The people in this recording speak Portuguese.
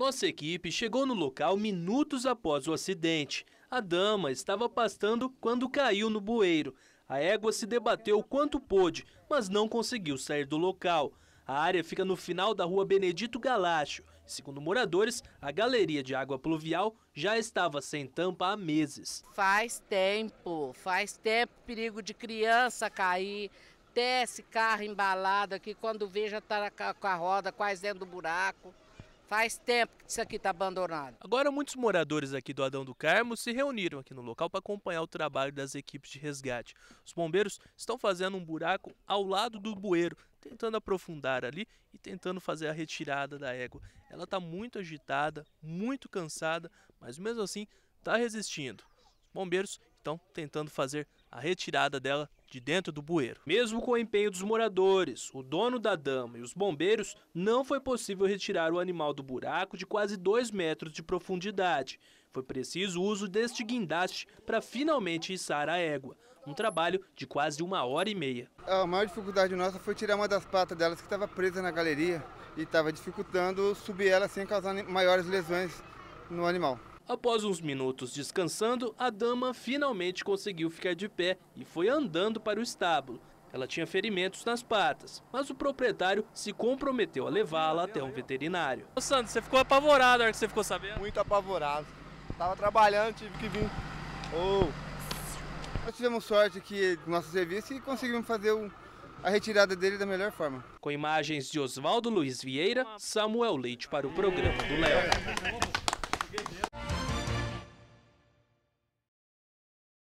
Nossa equipe chegou no local minutos após o acidente. A dama estava pastando quando caiu no bueiro. A égua se debateu quanto pôde, mas não conseguiu sair do local. A área fica no final da rua Benedito Galacho. Segundo moradores, a galeria de água pluvial já estava sem tampa há meses. Faz tempo, faz tempo perigo de criança cair, ter carro embalado aqui, quando veja está com a roda quase dentro do buraco. Faz tempo que isso aqui está abandonado. Agora, muitos moradores aqui do Adão do Carmo se reuniram aqui no local para acompanhar o trabalho das equipes de resgate. Os bombeiros estão fazendo um buraco ao lado do bueiro, tentando aprofundar ali e tentando fazer a retirada da égua. Ela está muito agitada, muito cansada, mas mesmo assim está resistindo. Os bombeiros estão tentando fazer a retirada dela de dentro do bueiro. Mesmo com o empenho dos moradores, o dono da dama e os bombeiros, não foi possível retirar o animal do buraco de quase 2 metros de profundidade. Foi preciso o uso deste guindaste para finalmente içar a égua, um trabalho de quase uma hora e meia. A maior dificuldade nossa foi tirar uma das patas delas que estava presa na galeria e estava dificultando subir ela sem causar maiores lesões no animal. Após uns minutos descansando, a dama finalmente conseguiu ficar de pé e foi andando para o estábulo. Ela tinha ferimentos nas patas, mas o proprietário se comprometeu a levá-la até um veterinário. Ô Sandro, você ficou apavorado na hora que você ficou sabendo? Muito apavorado. Tava trabalhando, tive que vir. Oh. Nós tivemos sorte aqui no nosso serviço e conseguimos fazer o, a retirada dele da melhor forma. Com imagens de Oswaldo Luiz Vieira, Samuel Leite para o programa do Léo.